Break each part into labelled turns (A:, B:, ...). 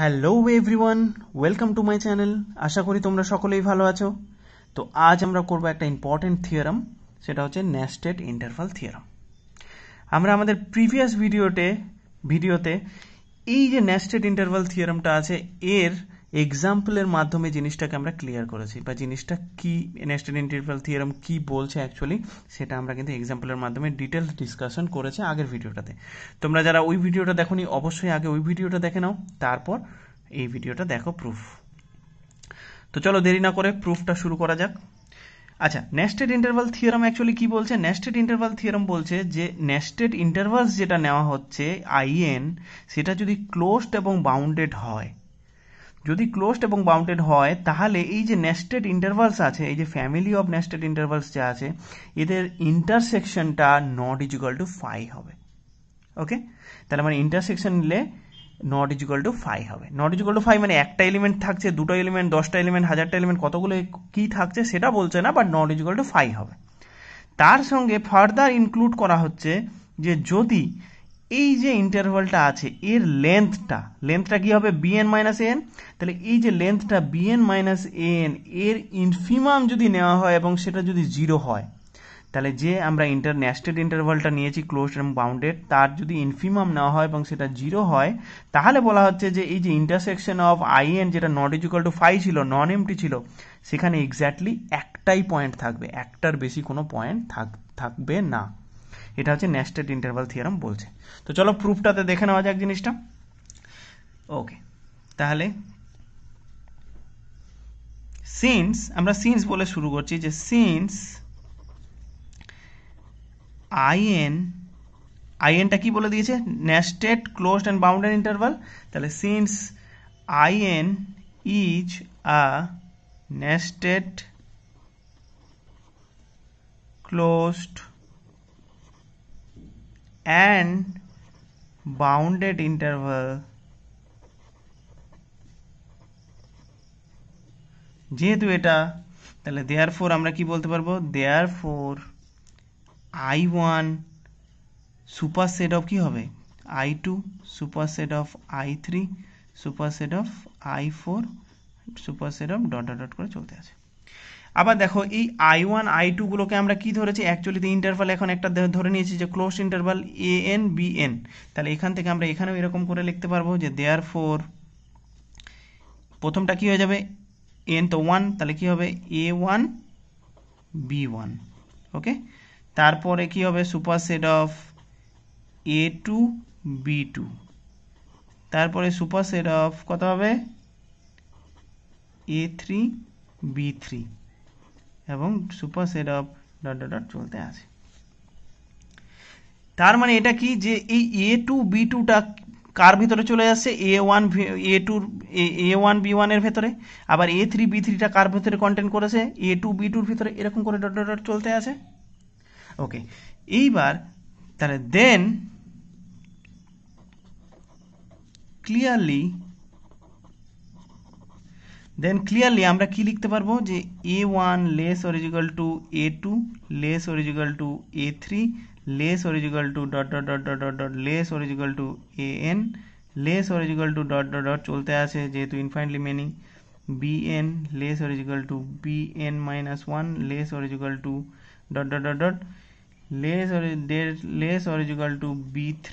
A: Hello everyone welcome to my channel আশা করি তোমরা সকলেই ভালো আছো তো আজ আমরা করব একটা ইম্পর্টেন্ট থিওরাম সেটা হচ্ছে ন্যাস্টেড ইন্টারভাল থিওরাম আমরা আমাদের প্রিভিয়াস ভিডিওতে ভিডিওতে এই যে ন্যাস্টেড ইন্টারভাল থিওরামটা আছে এর এক্সাম্পলের মাধ্যমে জিনিসটাকে আমরা ক্লিয়ার করেছি বা জিনিসটা কি নেস্টেড ইন্টারভ্যাল থিওরাম কি বলছে অ্যাকচুয়ালি সেটা আমরা কিন্তু এক্সাম্পলের মাধ্যমে ডিটেলস ডিসকাশন করেছে আগের ভিডিওটাতে তোমরা যারা ওই ভিডিওটা দেখো অবশ্যই আগে ওই ভিডিওটা দেখে নাও তারপর এই ভিডিওটা দেখো প্রুফ তো চলো দেরি না করে প্রুফটা শুরু করা যাক আচ্ছা নেস্টেড ইন্টারভাল থিওরাম অ্যাকচুয়ালি কি বলছে নেস্টেড ইন্টারভাল থিওরাম বলছে যে নেস্টেড ইন্টারভালস যেটা নেওয়া হচ্ছে আইএন সেটা যদি ক্লোজড এবং বাউন্ডেড হয় যদি ক্লোজড এবং বাউন্ডেড হয় তাহলে এই যে নেস্টেড ইন্টারভালস আছে এই যে ফ্যামিলি অফ নেস্টেড ইন্টারভালস যা আছে এদের ইন্টারসেকশনটা নট ইজিক্যাল টু ফাই হবে ওকে তাহলে মানে ইন্টারসেকশন নিলে নট ইজিক্যাল টু ফাই হবে নট ইজিক্যাল টু ফাই মানে একটা এলিমেন্ট থাকছে দুটো এলিমেন্ট দশটা এলিমেন্ট হাজারটা এলিমেন্ট কতগুলো কি থাকছে সেটা বলছে না but not equal to phi হবে তার সঙ্গে ফার্দার ইনক্লুড করা হচ্ছে যে যদি এই যে ইন্টারভালটা আছে এর লেন্থটা লেন্থটা কি হবে বিএন মাইনাস এন তাহলে এই যে লেন্থটা বিএন মাইনাস এন এর ইনফিমাম যদি নেওয়া হয় এবং সেটা যদি জিরো হয় তাহলে যে আমরা ইন্টার ন্যাস্টেড ইন্টারভালটা নিয়েছি ক্লোজ এবং বাউন্ডেড তার যদি ইনফিমাম নেওয়া হয় এবং সেটা জিরো হয় তাহলে বলা হচ্ছে যে এই যে ইন্টারসেকশন অফ আই এন যেটা নট ইজিক্যাল টু ফাইভ ছিল নন এমটি ছিল সেখানে এক্স্যাক্টলি একটাই পয়েন্ট থাকবে একটার বেশি কোনো পয়েন্ট থাকবে না এটা হচ্ছে নেস্টেড ইন্টারভাল থিওরাম বলছে তো চলো প্রুফটাতে দেখে নেওয়া যাক জিনিসটা ওকে তাহলে সিন্স আমরা সিন্স বলে শুরু করছি যে সিন্স আইএন আইএনটা কি বলে দিয়েছে nested close and bounded interval তাহলে since I n is a nested closed and bounded interval যেহেতু এটা তাহলে দেয়ার ফোর আমরা কি বলতে পারবো therefore I one superset of কী হবে I two superset of I three superset of I four superset of dot dot করে চলতে আছে আবার দেখো এই আই ওয়ান আই টুগুলোকে আমরা কি ধরেছি অ্যাকচুয়ালিতে ইন্টারভাল এখন একটা ধরে নিয়েছি যে close interval a n b n তাহলে এখান থেকে আমরা এখানেও এরকম করে লিখতে পারবো যে দেয়ার ফোর প্রথমটা কী হয়ে যাবে এন তো ওয়ান তাহলে কী হবে a one b one okay তারপরে কী হবে superset of a two b two তারপরে সুপার সেট অফ কত হবে এ থ্রি বি থ্রি এবং superset of dot dot dot চলতে আছে তার মানে এটা কি যে এই এ টু বি টুটা কার ভিতরে চলে যাচ্ছে এ ওয়ান এ টুর এ ওয়ান বি ওয়ানের ভেতরে আবার এ থ্রি বি থ্রিটা কার ভেতরে কন্টেন্ট করেছে এ টু বি টুর ভিতরে এরকম করে ডট ডট ডট চলতে আছে ওকে এইবার তাহলে দেন ক্লিয়ারলি দেন ক্লিয়ারলি আমরা কি লিখতে পারবো যে a one less or equal to a two less or equal to a three less or equal to dot dot dot dot dot dot less or equal to a n less or equal to dot dot dot চলতে আছে যেহেতু infinitely many b n less or equal to b n minus one less or equal to dot dot dot dot less or less or equal to b3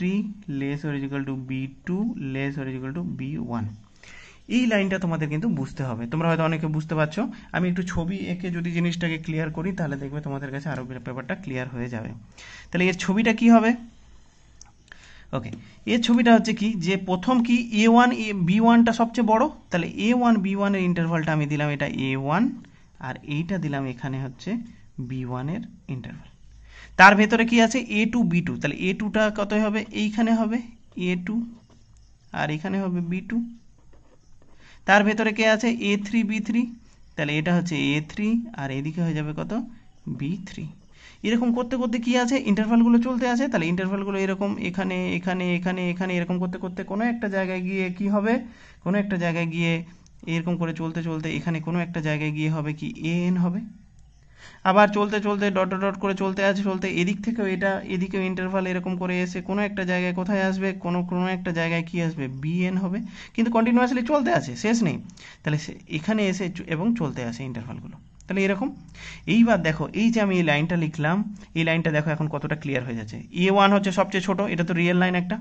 A: less or equal to b2 less or equal to b1 এই লাইনটা তোমাদের কিন্তু বুঝতে হবে তোমরা হয়তো অনেকে বুঝতে পারছ আমি একটু ছবি এঁকে যদি জিনিসটাকে ক্লিয়ার করি তাহলে দেখবে তোমাদের কাছে আরও ব্যাপারটা ক্লিয়ার হয়ে যাবে তাহলে এর ছবিটা কি হবে ওকে এর ছবিটা হচ্ছে কি যে প্রথম কি এ ওয়ান এ বি ওয়ানটা সবচেয়ে বড় তাহলে এ ওয়ান বি ওয়ানের ইন্টারভালটা আমি দিলাম এটা এ ওয়ান আর এইটা দিলাম এখানে হচ্ছে বি ওয়ানের ইন্টারভাল তার ভেতরে কি আছে এ টু বি টু তাহলে এ টুটা কত হবে এইখানে হবে এ টু আর এখানে হবে বি টু তার ভেতরে কে আছে এ থ্রি বি থ্রি তাহলে এটা হচ্ছে এ থ্রি আর এদিকে হয়ে যাবে কত বি থ্রি এরকম করতে করতে কি আছে ইন্টারভালগুলো চলতে আছে তাহলে ইন্টারভালগুলো এরকম এখানে এখানে এখানে এখানে এরকম করতে করতে কোনো একটা জায়গায় গিয়ে কি হবে কোনো একটা জায়গায় গিয়ে এরকম করে চলতে চলতে এখানে কোনো একটা জায়গায় গিয়ে হবে কি এ এন হবে আবার চলতে চলতে ডট ডট ডট করে চলতে আছে চলতে এদিক থেকেও এটা এদিকেও ইন্টারভাল এরকম করে এসে কোনো একটা জায়গায় কোথায় আসবে কোনো কোনো একটা জায়গায় কি আসবে বিএন হবে কিন্তু কন্টিনিউয়াসলি চলতে আছে শেষ নেই তাহলে এখানে এসে এবং চলতে আসে ইন্টারভালগুলো তাহলে এরকম এইবার দেখো এই যে আমি এই লাইনটা লিখলাম এই লাইনটা দেখো এখন কতটা ক্লিয়ার হয়ে যাচ্ছে এ ওয়ান হচ্ছে সবচেয়ে ছোট এটা তো রিয়েল লাইন একটা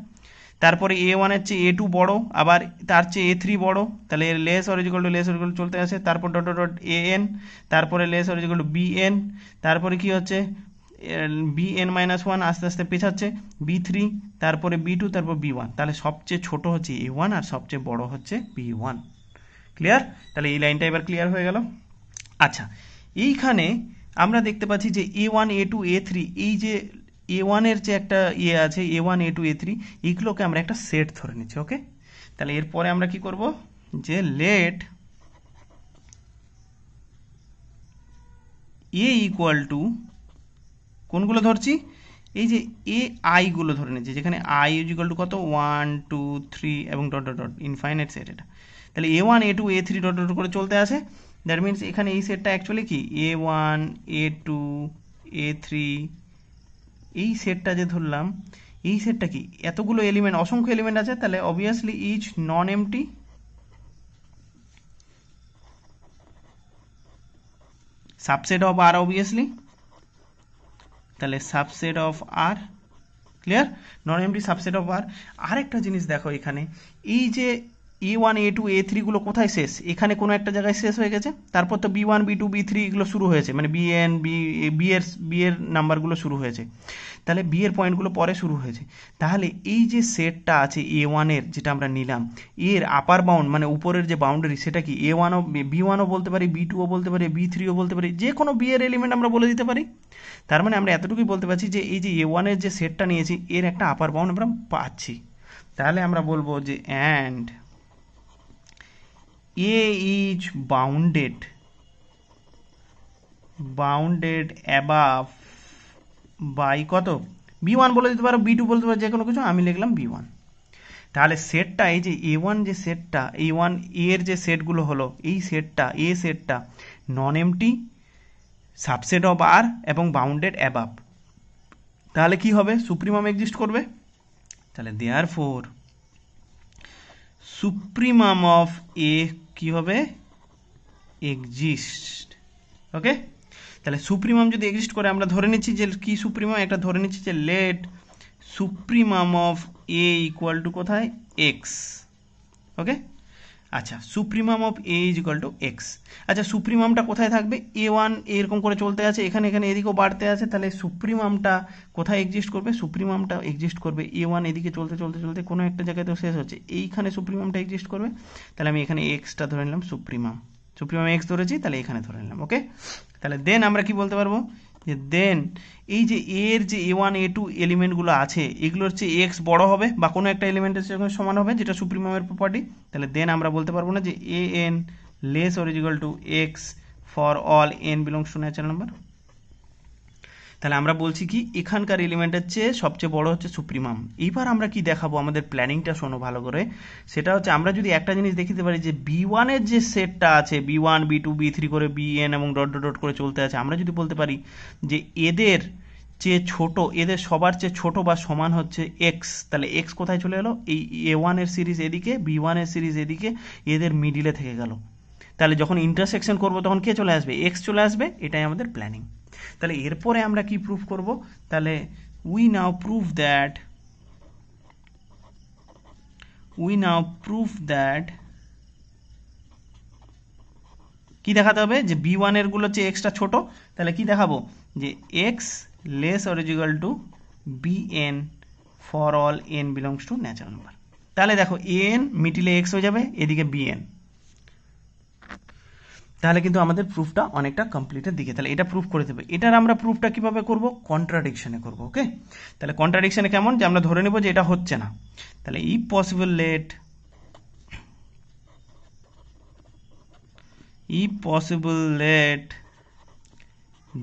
A: তারপরে এ ওয়ানের চেয়ে এ টু বড়ো আবার তার চেয়ে এ থ্রি বড়ো তাহলে এর less or equal to less or equal চলতে আসে তারপর ডট ডট এ এন তারপরে less or equal to b n তারপরে কী হচ্ছে বি এন মাইনাস ওয়ান আস্তে আস্তে পেছাচ্ছে বি থ্রি তারপরে বি টু তারপর বি ওয়ান তাহলে সবচেয়ে ছোট হচ্ছে এ ওয়ান আর সবচেয়ে বড় হচ্ছে বি ওয়ান ক্লিয়ার তাহলে এই লাইনটা এবার ক্লিয়ার হয়ে গেল আচ্ছা এইখানে আমরা দেখতে পাচ্ছি যে a one a two a three এই যে এ ওয়ানের যে একটা ইয়ে আছে a one a two a three এগুলোকে আমরা একটা সেট ধরে নিচ্ছি ওকে তাহলে এরপরে আমরা কি করব যে লেট এ ইকুয়াল টু কোনগুলো ধরছি এই যে এ আইগুলো ধরে নিচ্ছি যেখানে আই ইজ ইকুয়াল টু কত ওয়ান টু থ্রি এবং dot dot dot infinite set এটা তাহলে a one a two a three dot dot করে চলতে আসে দ্যাট মিনস এখানে এই সেটটা অ্যাকচুয়ালি কি a one a two a three এই সেটটা যে ধরলাম এই সেটটা কি এতগুলো এলিমেন্ট অসংখ্য এলিমেন্ট আছে তাহলে obviously each non empty subset of R obviously তাহলে subset of R clear non empty subset of R আরেকটা জিনিস দেখো এখানে এই যে এ ওয়ান এ টু এ থ্রিগুলো কোথায় শেষ এখানে কোনো একটা জায়গায় শেষ হয়ে গেছে তারপর তো b one b two b three এগুলো শুরু হয়েছে মানে বি এন বি বি এর বি এর নাম্বারগুলো শুরু হয়েছে তাহলে বি এর পয়েন্টগুলো পরে শুরু হয়েছে তাহলে এই যে সেটটা আছে এ ওয়ানের যেটা আমরা নিলাম এর আপার বাউন্ড মানে উপরের যে বাউন্ডারি সেটা কি এ ওয়ানও বি ওয়ানও বলতে পারি বি টুও বলতে পারি বি থ্রিও বলতে পারি যে কোনো বি এর এলিমেন্ট আমরা বলে দিতে পারি তার মানে আমরা এতটুকুই বলতে পারছি যে এই যে এ ওয়ানের যে সেটটা নিয়েছি এর একটা আপার বাউন্ড আমরা পাচ্ছি তাহলে আমরা বলবো যে and A is bounded bounded above by কত বি ওয়ান বলে দিতে পারো বি টু বলতে পারো যে কোনো কিছু আমি লিখলাম বি ওয়ান তাহলে সেটটা এই যে এ ওয়ান যে সেটটা এ ওয়ান এর যে সেটগুলো হলো এই সেটটা এ সেটটা non empty subset of R এবং বাউন্ডেড অ্যাবাভ তাহলে কি হবে সুপ্রিমাম এক্সিস্ট করবে তাহলে therefore supremum of A কি হবে এক্সিস্ট ওকে তাহলে সুপ্রিমাম যদি এক্সিস্ট করে আমরা ধরে নিচ্ছি যে কি সুপ্রিমাম একটা ধরে নিচ্ছি যে let supremum of A equal to কোথায় এক্স ওকে আচ্ছা supremum of A is equal to x আচ্ছা সুপ্রিমামটা কোথায় থাকবে এ ওয়ান এরকম করে চলতে আছে এখানে এখানে এদিকেও বাড়তে আছে তাহলে সুপ্রিমামটা কোথায় এক্সিস্ট করবে সুপ্রিমামটা এক্সিস্ট করবে এ ওয়ান এদিকে চলতে চলতে চলতে কোনো একটা জায়গায় তো শেষ হচ্ছে এইখানে সুপ্রিমামটা এক্সিস্ট করবে তাহলে আমি এখানে এক্সটা ধরে নিলাম সুপ্রিমাম সুপ্রিমাম এক্স ধরেছি তাহলে এখানে ধরে নিলাম ওকে তাহলে দেন আমরা কি বলতে পারবো দেন এই যে এর যে এ ওয়ান এ টু এলিমেন্টগুলো আছে এগুলো হচ্ছে এক্স বড় হবে বা কোনো একটা এলিমেন্টের সঙ্গে সমান হবে যেটা সুপ্রিমামের প্রপার্টি তাহলে দেন আমরা বলতে পারবো না যে a n less or equal to x for all n belongs to natural number তাহলে আমরা বলছি কি এখানকার এলিমেন্টের চেয়ে সবচেয়ে বড় হচ্ছে সুপ্রিমাম এইবার আমরা কি দেখাবো আমাদের প্ল্যানিংটা শোনো ভালো করে সেটা হচ্ছে আমরা যদি একটা জিনিস দেখিতে পারি যে বি ওয়ানের যে সেটটা আছে b one b two b three করে বি এন এবং ডট ডট ডট করে চলতে আছে আমরা যদি বলতে পারি যে এদের চেয়ে ছোট এদের সবার চেয়ে ছোট বা সমান হচ্ছে এক্স তাহলে এক্স কোথায় চলে এলো এই এ ওয়ানের সিরিজ এদিকে বি ওয়ানের সিরিজ এদিকে এদের মিডিলে থেকে গেল তাহলে যখন ইন্টারসেকশন করবো তখন কে চলে আসবে এক্স চলে আসবে এটাই আমাদের প্ল্যানিং তাহলে এরপরে আমরা কি প্রুফ করব তাহলে we now proof that we now proof that কি দেখাতে হবে যে বি ওয়ানের গুলো হচ্ছে এক্সটা ছোট তাহলে কি দেখাবো যে x less or to b n for all n belongs to natural number তাহলে দেখো এন মিটিলে এক্স হয়ে যাবে এদিকে এন তাহলে কিন্তু আমাদের প্রুফটা অনেকটা কমপ্লিটের দিকে তাহলে এটা প্রুফ করে দেবে এটার আমরা প্রুফটা কিভাবে করব কন্ট্রাডিকশনে করব ওকে তাহলে কন্ট্রাডিকশনে কেমন যে আমরা ধরে নেব যে এটা হচ্ছে না তাহলে if possible let if possible let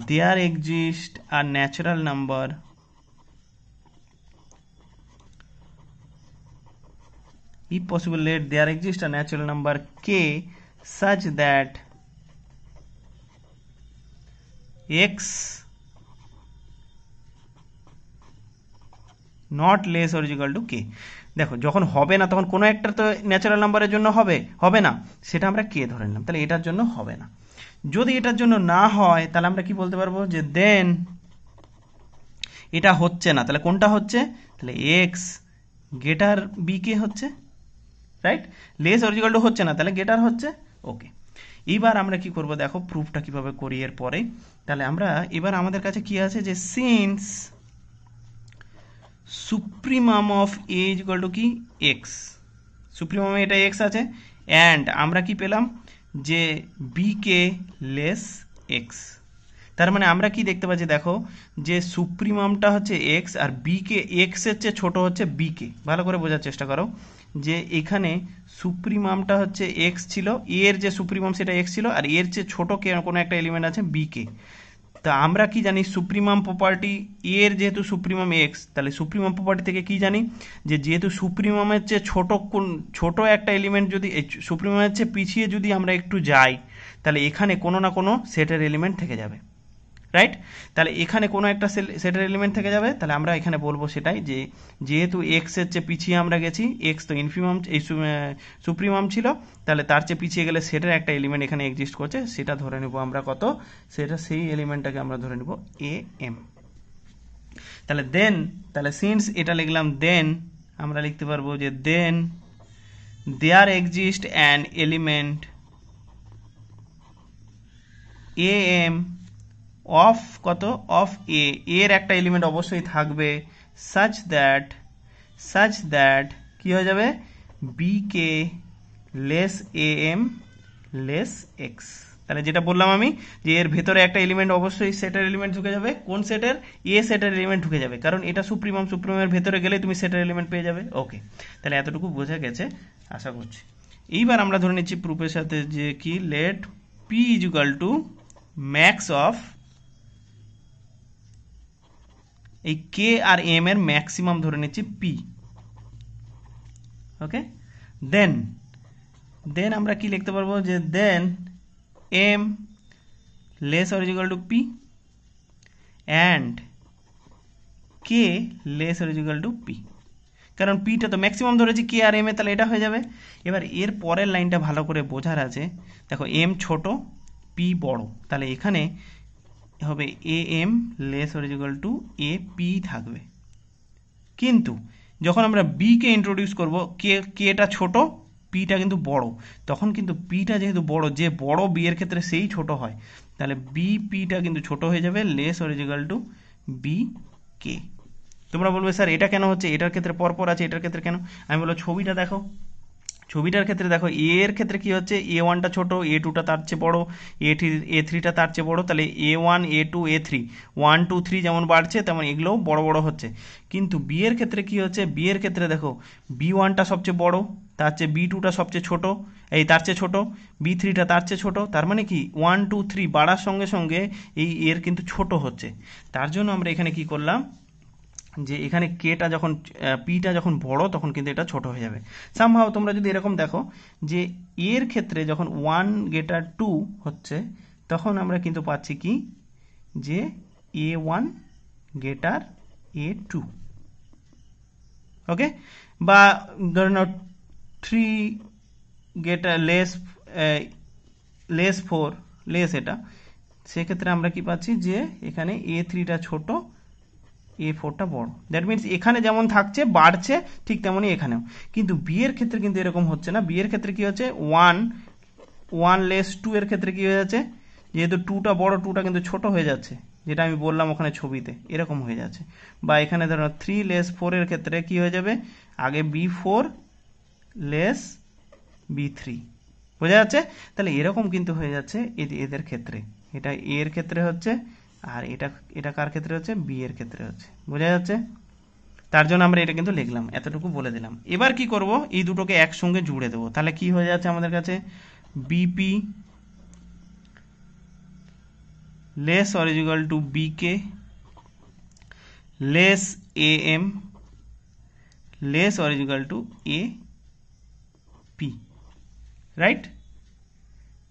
A: there exist আর natural number if possible let there exist আর natural number k such that x not less or equal to k দেখো যখন হবে না তখন কোনো একটা তো ন্যাচারাল নাম্বারের জন্য হবে হবে না সেটা আমরা কে ধরে নিলাম তাহলে এটার জন্য হবে না যদি এটার জন্য না হয় তাহলে আমরা কি বলতে পারবো যে দেন এটা হচ্ছে না তাহলে কোনটা হচ্ছে তাহলে এক্স গেটার বি কে হচ্ছে রাইট লেস অরিজিক্যাল টু হচ্ছে না তাহলে গেটার হচ্ছে ওকে এবার আমরা কি করব দেখো প্রুফটা কিভাবে করি এর পরে তাহলে আমরা এবার আমাদের কাছে কি আছে যে since supremum of A is to কি এক্স সুপ্রিমাম এটা এক্স আছে অ্যান্ড আমরা কি পেলাম যে বি কে লেস এক্স তার মানে আমরা কি দেখতে পাচ্ছি দেখো যে সুপ্রিমামটা হচ্ছে এক্স আর বিকে এক্সের চেয়ে ছোটো হচ্ছে বিকে ভালো করে বোঝার চেষ্টা করো যে এখানে সুপ্রিমামটা হচ্ছে এক্স ছিল এর যে সুপ্রিমাম সেটা এক্স ছিল আর এর চেয়ে ছোটো কোনো একটা এলিমেন্ট আছে বিকে তা আমরা কি জানি সুপ্রিমাম প্রপার্টি এর যেহেতু সুপ্রিমাম এক্স তাহলে সুপ্রিমাম প্রপার্টি থেকে কি জানি যে যেহেতু সুপ্রিমামের চেয়ে ছোট কোন ছোট একটা এলিমেন্ট যদি সুপ্রিমামের চেয়ে পিছিয়ে যদি আমরা একটু যাই তাহলে এখানে কোনো না কোনো সেটের এলিমেন্ট থেকে যাবে রাইট তাহলে এখানে কোনো একটা সেটের এলিমেন্ট থেকে যাবে তাহলে আমরা এখানে বলবো সেটাই যে যেহেতু এক্সের চেয়ে পিছিয়ে আমরা গেছি এক্স তো ইনফিমাম এই সুপ্রিমাম ছিল তাহলে তার চেয়ে পিছিয়ে গেলে সেটের একটা এলিমেন্ট এখানে এক্সিস্ট করছে সেটা ধরে নেব আমরা কত সেটা সেই এলিমেন্টটাকে আমরা ধরে নেব এ এম তাহলে দেন তাহলে সিন্স এটা লিখলাম দেন আমরা লিখতে পারবো যে then there exist an element a m of কত অফ এ এর একটা এলিমেন্ট অবশ্যই থাকবে সাচ দ্যাট সাচ দ্যাট কী হয়ে যাবে b k less a m less x তাহলে যেটা বললাম আমি যে এর ভেতরে একটা এলিমেন্ট অবশ্যই সেটার এলিমেন্ট ঢুকে যাবে কোন সেটের এ সেটের এলিমেন্ট ঢুকে যাবে কারণ এটা সুপ্রিমাম সুপ্রিমের ভেতরে গেলে তুমি সেটের এলিমেন্ট পেয়ে যাবে ওকে তাহলে এতটুকু বোঝা গেছে আশা করছি এইবার আমরা ধরে নিচ্ছি প্রুফের সাথে যে কি let p equal to max of এই কে আর এম এর ম্যাক্সিমাম ধরে নিচ্ছি পি ওকে দেন দেন আমরা কি লিখতে পারবো যে then m less or equal to p and k less or equal to p কারণ পিটা তো ম্যাক্সিমাম ধরেছি কে আর এম এ তাহলে এটা হয়ে যাবে এবার এর পরের লাইনটা ভালো করে বোঝার আছে দেখো এম ছোট পি বড় তাহলে এখানে হবে a m less or equal to a p থাকবে কিন্তু যখন আমরা বিকে ইন্ট্রোডিউস করব কে কেটা ছোট পিটা কিন্তু বড় তখন কিন্তু পিটা যেহেতু বড় যে বড় বি এর ক্ষেত্রে সেই ছোট হয় তাহলে বি পিটা কিন্তু ছোট হয়ে যাবে less or equal to b k তোমরা বলবে স্যার এটা কেন হচ্ছে এটার ক্ষেত্রে পরপর আছে এটার ক্ষেত্রে কেন আমি বলবো ছবিটা দেখো ছবিটার ক্ষেত্রে দেখো এ এর ক্ষেত্রে কি হচ্ছে এ ওয়ানটা ছোটো এ টুটা তার চেয়ে বড়ো এ থ্রি এ থ্রিটা তার চেয়ে বড়ো তাহলে a one a two a three one two three যেমন বাড়ছে তেমন এগুলোও বড় বড় হচ্ছে কিন্তু বি এর ক্ষেত্রে কি হচ্ছে বি এর ক্ষেত্রে দেখো বি ওয়ানটা সবচেয়ে বড় তার চেয়ে বি টুটা সবচেয়ে ছোট এই তার চেয়ে ছোটো বি থ্রিটা তার চেয়ে ছোটো তার মানে কি ওয়ান টু থ্রি বাড়ার সঙ্গে সঙ্গে এই এর কিন্তু ছোট হচ্ছে তার জন্য আমরা এখানে কি করলাম যে এখানে কেটা যখন পিটা যখন বড় তখন কিন্তু এটা ছোট হয়ে যাবে সামহাও তোমরা যদি এরকম দেখো যে এর ক্ষেত্রে যখন ওয়ান গেটার টু হচ্ছে তখন আমরা কিন্তু পাচ্ছি কি যে a one গেটার A two okay বা ধরে নাও three greater less less four less এটা সেক্ষেত্রে আমরা কি পাচ্ছি যে এখানে এ থ্রিটা ছোটো এ ফোরটা বড় দ্যাট মিনস এখানে যেমন থাকছে বাড়ছে ঠিক তেমনই এখানেও কিন্তু বিয়ের ক্ষেত্রে কিন্তু এরকম হচ্ছে না বিয়ের ক্ষেত্রে কি হচ্ছে ওয়ান ওয়ান লেস টু এর ক্ষেত্রে কি হয়ে যাচ্ছে যেহেতু টুটা বড় টুটা কিন্তু ছোট হয়ে যাচ্ছে যেটা আমি বললাম ওখানে ছবিতে এরকম হয়ে যাচ্ছে বা এখানে ধরো থ্রি লেস ফোরের ক্ষেত্রে কি হয়ে যাবে আগে b four less b three বোঝা যাচ্ছে তাহলে এরকম কিন্তু হয়ে যাচ্ছে এদের ক্ষেত্রে এটা এর ক্ষেত্রে হচ্ছে আর এটা এটা কার ক্ষেত্রে হচ্ছে বি এর ক্ষেত্রে হচ্ছে বোঝা যাচ্ছে তার জন্য আমরা এটা কিন্তু লিখলাম এতটুকু বলে দিলাম এবার কি করব এই দুটোকে একসঙ্গে জুড়ে দেবো তাহলে কি হয়ে যাচ্ছে আমাদের কাছে b p less or to b k less a m less or to a p right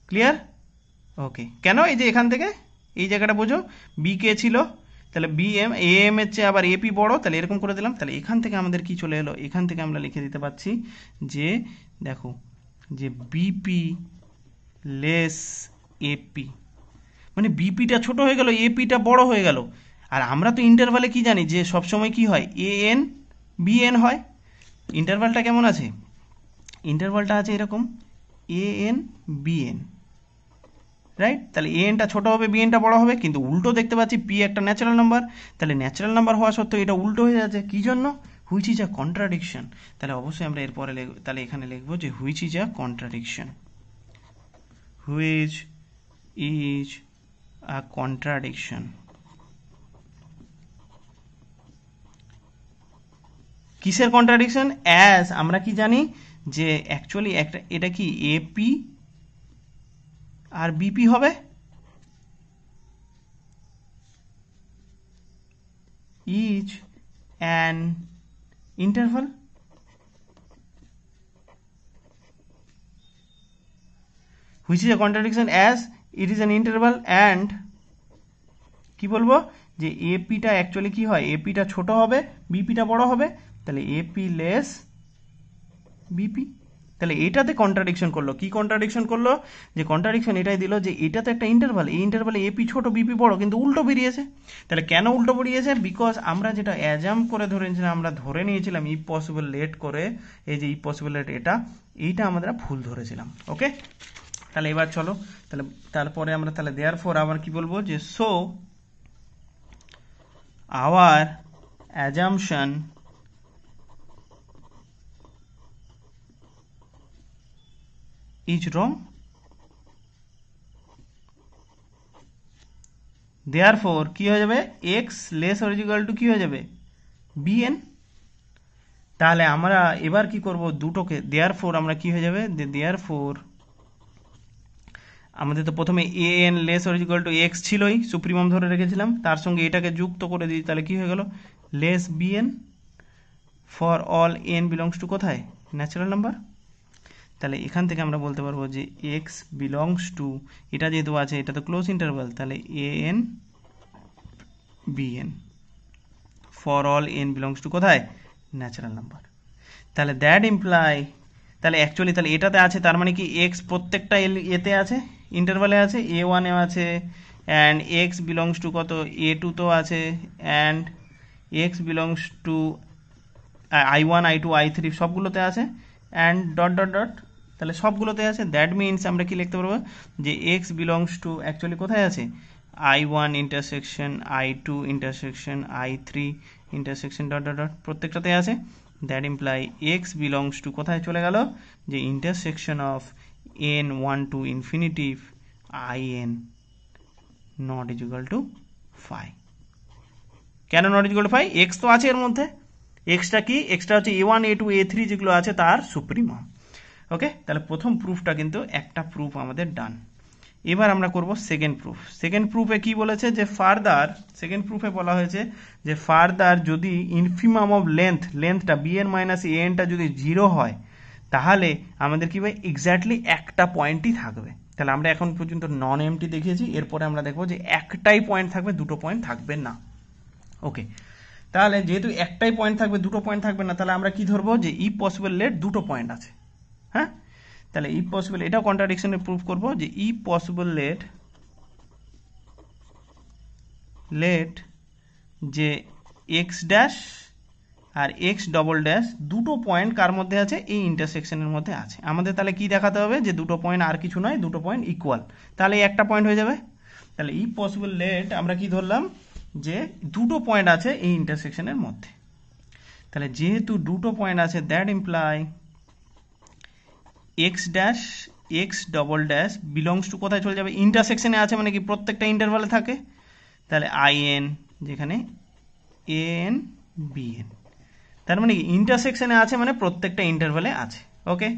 A: clear okay কেন এই যে এখান থেকে এই জায়গাটা বোঝো বি কে ছিল তাহলে বি এম এ এম এর চেয়ে আবার এপি বড় তাহলে এরকম করে দিলাম তাহলে এখান থেকে আমাদের কি চলে এলো এখান থেকে আমরা লিখে দিতে পারছি যে দেখো যে বিপি লেস এপি মানে বিপিটা ছোট হয়ে গেল এপিটা বড় হয়ে গেল আর আমরা তো ইন্টারভালে কি জানি যে সবসময় কি হয় এ এন বি এন হয় ইন্টারভালটা কেমন আছে ইন্টারভালটা আছে এরকম a n b n right তাহলে এ এনটা ছোটো হবে বি এনটা বড়ো হবে কিন্তু উল্টো দেখতে পাচ্ছি পি একটা ন্যাচারাল নাম্বার তাহলে ন্যাচারাল নাম্বার হওয়া সত্ত্বেও এটা উল্টো হয়ে যাচ্ছে কী জন্য হুইচ ইজ আ কন্ট্রাডিকশন তাহলে অবশ্যই আমরা এরপরে তাহলে এখানে লিখবো যে which is a contradiction which is a contradiction কিসের কন্ট্রাডিকশন অ্যাজ আমরা কি জানি যে অ্যাকচুয়ালি একটা এটা কি এপি আর বিপি হবে each an interval which is a contradiction as it is an interval and কি বলবো যে এপিটা অ্যাকচুয়ালি কি হয় এপিটা ছোট হবে বিপিটা বড় হবে তাহলে এপি লেস বিপি তাহলে এটাতে কন্ট্রাডিকশন করলো কি কন্ট্রাডিকশন করলো যে কন্ট্রাডিকশন এটাই দিল যে এটাতে একটা ইন্টারভাল এই ইন্টারভালে এপি ছোট বিপি বড় কিন্তু উল্টো বেরিয়েছে তাহলে কেন উল্টো বেরিয়েছে বিকজ আমরা যেটা অ্যাজাম করে ধরে নিয়েছিলাম আমরা ধরে নিয়েছিলাম ই পসিবল লেট করে এই যে ই পসিবল লেট এটা এইটা আমরা ভুল ধরেছিলাম ওকে তাহলে এবার চলো তাহলে তারপরে আমরা তাহলে দেয়ার ফোর আবার কি বলবো যে so our assumption is wrong. Therefore কি হয়ে যাবে x less or equal to কি হয়ে যাবে বিএন তাহলে আমরা এবার কি করব দুটোকে দেয়ারফোর আমরা কি হয়ে যাবে দেয়ারফোর আমাদের তো প্রথমে a n less or equal to x ছিলই সুপ্রিমাম ধরে রেখেছিলাম তার সঙ্গে এটাকে যুক্ত করে দিই তাহলে কি হয়ে গেল less b n for all n belongs to কোথায় ন্যাচারাল নাম্বার তাহলে এখান থেকে আমরা বলতে পারবো যে এক্স বিলংস টু এটা যেহেতু আছে এটা তো ক্লোজ ইন্টারভাল তাহলে a n b n for all n belongs to কোথায় ন্যাচারাল নাম্বার তাহলে দ্যাট ইমপ্লাই তাহলে অ্যাকচুয়ালি তাহলে এটাতে আছে তার মানে কি এক্স প্রত্যেকটা এতে আছে ইন্টারভালে আছে এ ওয়ানে আছে অ্যান্ড এক্স বিলংস টু কত এ টু তো আছে and x belongs to I one I two I three সবগুলোতে আছে অ্যান্ড ডট ডট ডট তাহলে সবগুলোতে আছে দ্যাট মিনস আমরা কি লিখতে পারবো যে এক্স বিলংস টু অ্যাকচুয়ালি কোথায় আছে I one intersection I two intersection I three intersection dot dot dot প্রত্যেকটাতে আছে that imply x belongs to কোথায় চলে গেল যে intersection of n one to infinity I n not equal to phi কেন not equal to phi x তো আছে এর মধ্যে এক্সটা কি এক্সটা হচ্ছে a one a two a three যেগুলো আছে তার সুপ্রিমাম ওকে তাহলে প্রথম প্রুফটা কিন্তু একটা প্রুফ আমাদের ডান এবার আমরা করব সেকেন্ড প্রুফ সেকেন্ড প্রুফে কি বলেছে যে ফার্দার সেকেন্ড প্রুফে বলা হয়েছে যে ফার্দার যদি ইনফিমাম অফ লেন্থ লেন্থটা বি এন মাইনাস এ এনটা যদি জিরো হয় তাহলে আমাদের কি হবে এক্স্যাক্টলি একটা পয়েন্টই থাকবে তাহলে আমরা এখন পর্যন্ত নন এমটি দেখিয়েছি এরপরে আমরা দেখবো যে একটাই পয়েন্ট থাকবে দুটো পয়েন্ট থাকবে না ওকে তাহলে যেহেতু একটাই পয়েন্ট থাকবে দুটো পয়েন্ট থাকবে না তাহলে আমরা কি ধরবো যে ই পসিবল লেট দুটো পয়েন্ট আছে হ্যাঁ তাহলে ই e পসিবল এটাও কন্ট্রাডিকশনে প্রুভ করব যে ই পসিবল লেট লেট যে এক্স ড্যাশ আর এক্স ডবল ড্যাশ দুটো পয়েন্ট কার মধ্যে আছে এই ইন্টারসেকশনের মধ্যে আছে আমাদের তাহলে কি দেখাতে হবে যে দুটো পয়েন্ট আর কিছু নয় দুটো পয়েন্ট ইকুয়াল তাহলে একটা পয়েন্ট হয়ে যাবে তাহলে ই পসিবল লেট আমরা কি ধরলাম যে দুটো পয়েন্ট আছে এই ইন্টারসেকশনের মধ্যে তাহলে যেহেতু দুটো পয়েন্ট আছে that imply x dash x double dash belongs to কোথায় চলে যাবে ইন্টারসেকশনে আছে মানে কি প্রত্যেকটা ইন্টারভালে থাকে তাহলে আইএন যেখানে এন বিএন তার মানে কি ইন্টারসেকশনে আছে মানে প্রত্যেকটা ইন্টারভালে আছে ওকে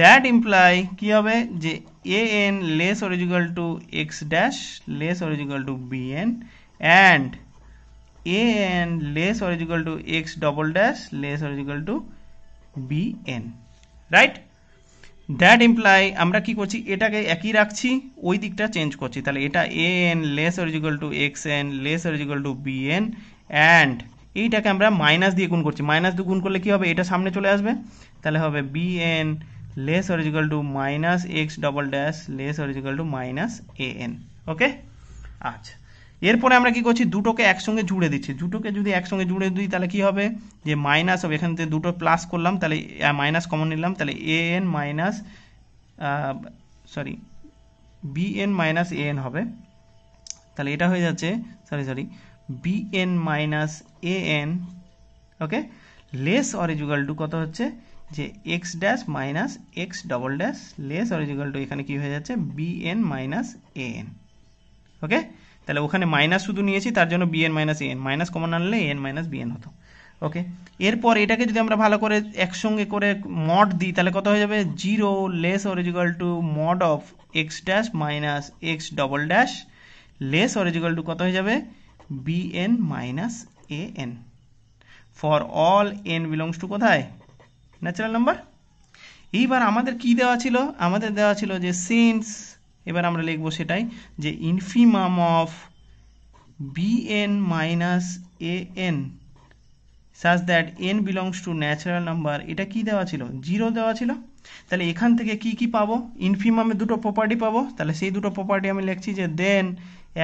A: দ্যাট ইমপ্লাই কি হবে যে a n less or equal to x dash less or equal to b n and a n less or equal to x double dash less or equal to b n right that imply আমরা কি করছি এটাকে একই রাখছি ওই দিকটা চেঞ্জ করছি তাহলে এটা a n less or equal to x n less or equal to b n and এইটাকে আমরা মাইনাস দিয়ে গুণ করছি মাইনাস দিয়ে গুণ করলে কি হবে এটা সামনে চলে আসবে তাহলে হবে b n less or equal to minus x double dash less or equal to minus a n okay আচ্ছা এরপরে আমরা কি করছি দুটোকে একসঙ্গে জুড়ে দিচ্ছি দুটোকে যদি একসঙ্গে জুড়ে দিই তাহলে কি হবে যে মাইনাস হবে এখান থেকে দুটো প্লাস করলাম তাহলে মাইনাস কমন নিলাম তাহলে a n minus sorry b n minus a n হবে তাহলে এটা হয়ে যাচ্ছে sorry sorry b n minus a n okay less or equal to কত হচ্ছে যে x dash minus x double dash less or equal to এখানে কি হয়ে যাচ্ছে b n minus a n okay তাহলে ওখানে মাইনাস শুধু নিয়েছি তার জন্য b n minus n minus common আনলে এন মাইনাস বিএন হতো ওকে এরপর এটাকে যদি আমরা ভালো করে একসঙ্গে করে মড দিই তাহলে কত হয়ে যাবে zero less or equal to mod of x dash minus x double dash less or equal to কত হয়ে যাবে b n minus a n for all n belongs to কোথায় ন্যাচারাল নাম্বার এইবার আমাদের কি দেওয়া ছিল আমাদের দেওয়া ছিল যে সিন্স এবার আমরা লিখবো সেটাই যে infimum of b n minus a n such that n belongs to natural number এটা কি দেওয়া ছিল জিরো দেওয়া ছিল তাহলে এখান থেকে কি কি পাবো ইনফিমামে দুটো প্রপার্টি পাবো তাহলে সেই দুটো প্রপার্টি আমি লিখছি যে দেন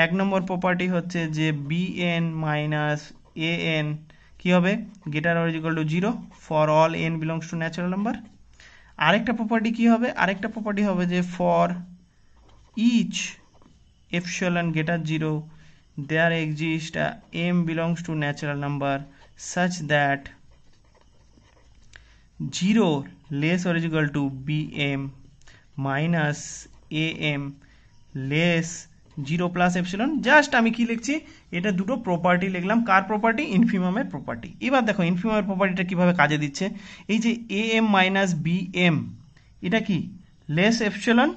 A: এক নম্বর প্রপার্টি হচ্ছে যে বিএন মাইনাস এ এন কী হবে greater or equal to zero for all n belongs to natural number আরেকটা প্রপার্টি কি হবে আরেকটা প্রপার্টি হবে যে for each epsilon greater 0 there exists m belongs to natural number number that zero less less to b m minus a m less zero plus epsilon just আমি কি লিখছি এটা দুটো প্রপার্টি লিখলাম কার প্রপার্টি ইনফিমামের প্রপার্টি এবার দেখো ইনফিমামের প্রপার্টিটা কীভাবে কাজে দিচ্ছে এই যে a m minus b m এটা কি লেস এপসিলন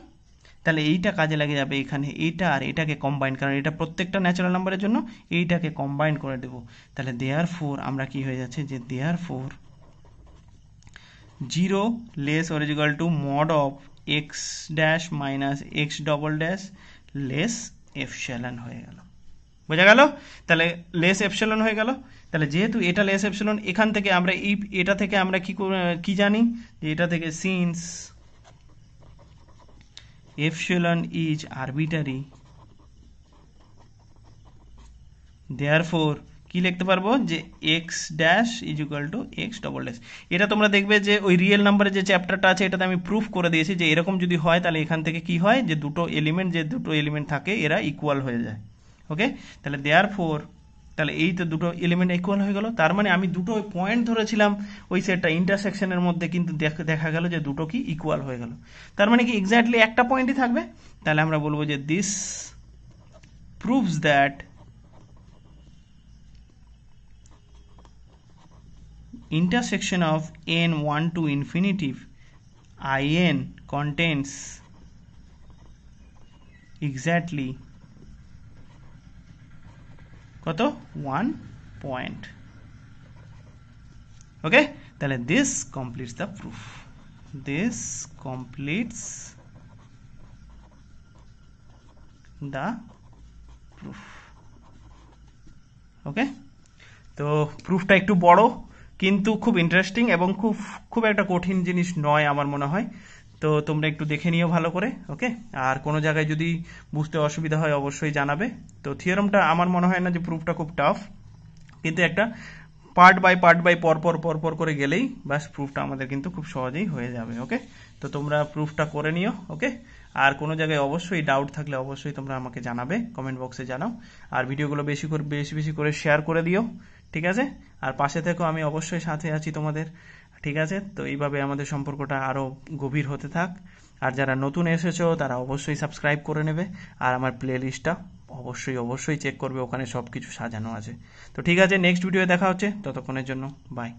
A: তাহলে এইটা কাজে লাগে যাবে এখানে এইটা আর এটাকে কম্বাইন কারণ এটা প্রত্যেকটা ন্যাচারাল নাম্বারের জন্য এইটাকে কম্বাইন করে দেব তাহলে দেয়ার ফোর আমরা কি হয়ে যাচ্ছে যে therefore zero less or to mod of x dash minus x double dash less epsilon হয়ে গেল বোঝা গেল তাহলে লেস এফসেলন হয়ে গেল তাহলে যেহেতু এটা লেস এফসেলন এখান থেকে আমরা এই এটা থেকে আমরা কি কি জানি যে এটা থেকে since epsilon is arbitrary therefore কি লিখতে পারবো যে x dash is equal to x double dash এটা তোমরা দেখবে যে ওই রিয়েল নাম্বারের যে চ্যাপ্টারটা আছে এটাতে আমি প্রুফ করে দিয়েছি যে এরকম যদি হয় তাহলে এখান থেকে কি হয় যে দুটো এলিমেন্ট যে দুটো এলিমেন্ট থাকে এরা ইকুয়াল হয়ে যায় ওকে তাহলে দেয়ার ফোর তাহলে এই তো দুটো এলিমেন্ট ইকুয়াল হয়ে গেল তার মানে আমি দুটো পয়েন্ট ধরেছিলাম ওই সেটটা ইন্টারসেকশনের মধ্যে কিন্তু দেখা গেল যে দুটো কি ইকুয়াল হয়ে গেল তার মানে কি এক্স্যাক্টলি একটা পয়েন্টই থাকবে তাহলে আমরা বলবো যে this proves that intersection of n one to infinity I n contains exactly কত ওয়ান পয়েন্ট ওকে তাহলে this completes the proof this completes the proof okay তো প্রুফটা একটু বড় কিন্তু খুব ইন্টারেস্টিং এবং খুব খুব একটা কঠিন জিনিস নয় আমার মনে হয় তো তোমরা একটু দেখে নিও ভালো করে ওকে আর কোনো জায়গায় যদি বুঝতে অসুবিধা হয় অবশ্যই জানাবে তো থিওরামটা আমার মনে হয় না যে প্রুফটা খুব টাফ কিন্তু একটা পার্ট বাই পার্ট বাই পরপর পরপর করে গেলেই বাস প্রুফটা আমাদের কিন্তু খুব সহজেই হয়ে যাবে ওকে তো তোমরা প্রুফটা করে নিও ওকে আর কোনো জায়গায় অবশ্যই ডাউট থাকলে অবশ্যই তোমরা আমাকে জানাবে কমেন্ট বক্সে জানাও আর ভিডিওগুলো বেশি করে বেশি বেশি করে শেয়ার করে দিও ঠিক আছে আর পাশে থেকেও আমি অবশ্যই সাথে আছি তোমাদের ঠিক আছে তো এইভাবে আমাদের সম্পর্কটা আরও গভীর হতে থাক আর যারা নতুন এসেছো তারা অবশ্যই সাবস্ক্রাইব করে নেবে আর আমার প্লে লিস্টটা অবশ্যই অবশ্যই চেক করবে ওখানে সব কিছু সাজানো আছে তো ঠিক আছে নেক্সট ভিডিও দেখা হচ্ছে ততক্ষণের জন্য বাই